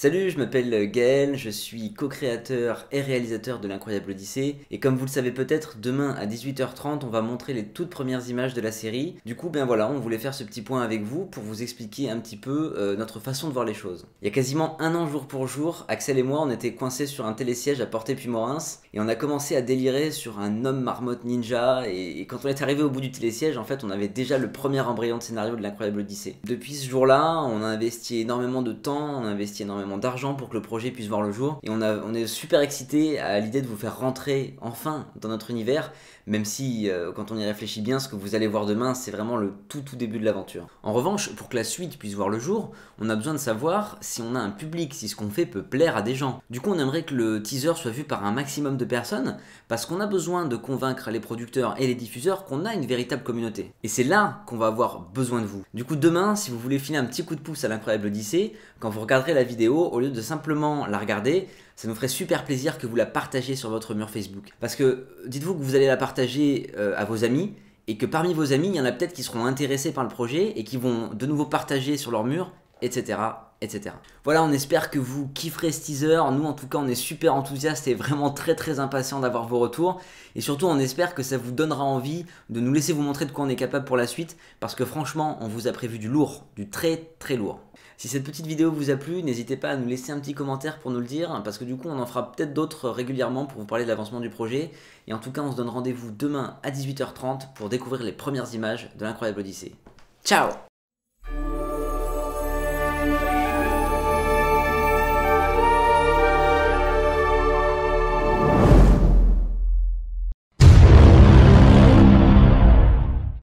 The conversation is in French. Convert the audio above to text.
Salut, je m'appelle euh, Gaël, je suis co-créateur et réalisateur de l'incroyable Odyssée, et comme vous le savez peut-être, demain à 18h30, on va montrer les toutes premières images de la série. Du coup, ben voilà, on voulait faire ce petit point avec vous pour vous expliquer un petit peu euh, notre façon de voir les choses. Il y a quasiment un an jour pour jour, Axel et moi, on était coincés sur un télésiège à portée morins et on a commencé à délirer sur un homme marmotte ninja, et, quand on est arrivé au bout du télésiège, en fait, on avait déjà le premier embryon de scénario de l'incroyable Odyssée. Depuis ce jour-là, on a investi énormément de temps, on a investi énormément d'argent pour que le projet puisse voir le jour. Et on, a, on est super excité à l'idée de vous faire rentrer enfin dans notre univers, même si euh, quand on y réfléchit bien, ce que vous allez voir demain, c'est vraiment le tout tout début de l'aventure. En revanche, pour que la suite puisse voir le jour, on a besoin de savoir si on a un public, si ce qu'on fait peut plaire à des gens. Du coup, on aimerait que le teaser soit vu par un maximum de personnes, parce qu'on a besoin de convaincre les producteurs et les diffuseurs qu'on a une véritable communauté. Et c'est là qu'on va avoir besoin de vous. Du coup, demain, si vous voulez filer un petit coup de pouce à l'incroyable Odyssée, quand vous regarderez la vidéo, au lieu de simplement la regarder, ça nous ferait super plaisir que vous la partagiez sur votre mur Facebook. Parce que dites-vous que vous allez la partager euh, à vos amis et que parmi vos amis, il y en a peut-être qui seront intéressés par le projet et qui vont de nouveau partager sur leur mur etc. etc. Voilà, on espère que vous kifferez ce teaser. Nous, en tout cas, on est super enthousiastes et vraiment très très impatients d'avoir vos retours. Et surtout, on espère que ça vous donnera envie de nous laisser vous montrer de quoi on est capable pour la suite, parce que franchement, on vous a prévu du lourd, du très très lourd. Si cette petite vidéo vous a plu, n'hésitez pas à nous laisser un petit commentaire pour nous le dire, parce que du coup on en fera peut-être d'autres régulièrement pour vous parler de l'avancement du projet. Et en tout cas, on se donne rendez-vous demain à 18h30 pour découvrir les premières images de l'incroyable Odyssée. Ciao